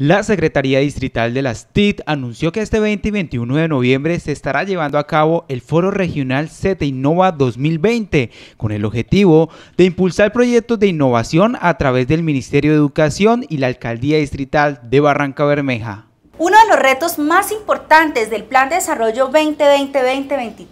La Secretaría Distrital de las TIT anunció que este 20 y 21 de noviembre se estará llevando a cabo el Foro Regional CETE Innova 2020 con el objetivo de impulsar proyectos de innovación a través del Ministerio de Educación y la Alcaldía Distrital de Barranca Bermeja. Uno de los retos más importantes del Plan de Desarrollo 2020-2023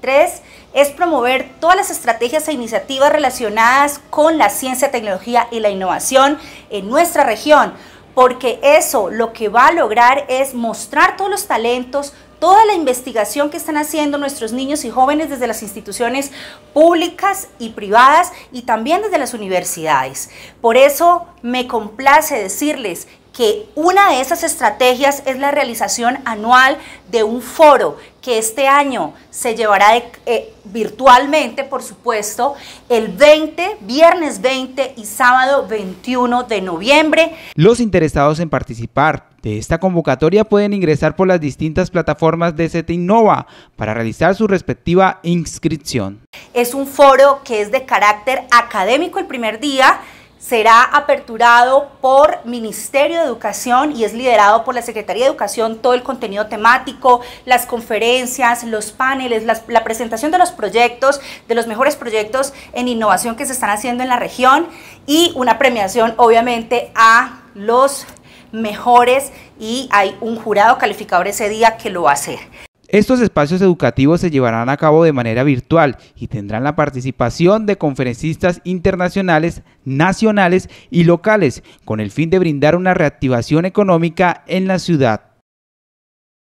es promover todas las estrategias e iniciativas relacionadas con la ciencia, tecnología y la innovación en nuestra región porque eso lo que va a lograr es mostrar todos los talentos, toda la investigación que están haciendo nuestros niños y jóvenes desde las instituciones públicas y privadas y también desde las universidades. Por eso me complace decirles que una de esas estrategias es la realización anual de un foro que este año se llevará eh, virtualmente, por supuesto, el 20, viernes 20 y sábado 21 de noviembre. Los interesados en participar de esta convocatoria pueden ingresar por las distintas plataformas de CT Innova para realizar su respectiva inscripción. Es un foro que es de carácter académico el primer día, será aperturado por Ministerio de Educación y es liderado por la Secretaría de Educación todo el contenido temático, las conferencias, los paneles, la presentación de los proyectos, de los mejores proyectos en innovación que se están haciendo en la región y una premiación obviamente a los mejores y hay un jurado calificador ese día que lo va a hacer. Estos espacios educativos se llevarán a cabo de manera virtual y tendrán la participación de conferencistas internacionales, nacionales y locales, con el fin de brindar una reactivación económica en la ciudad.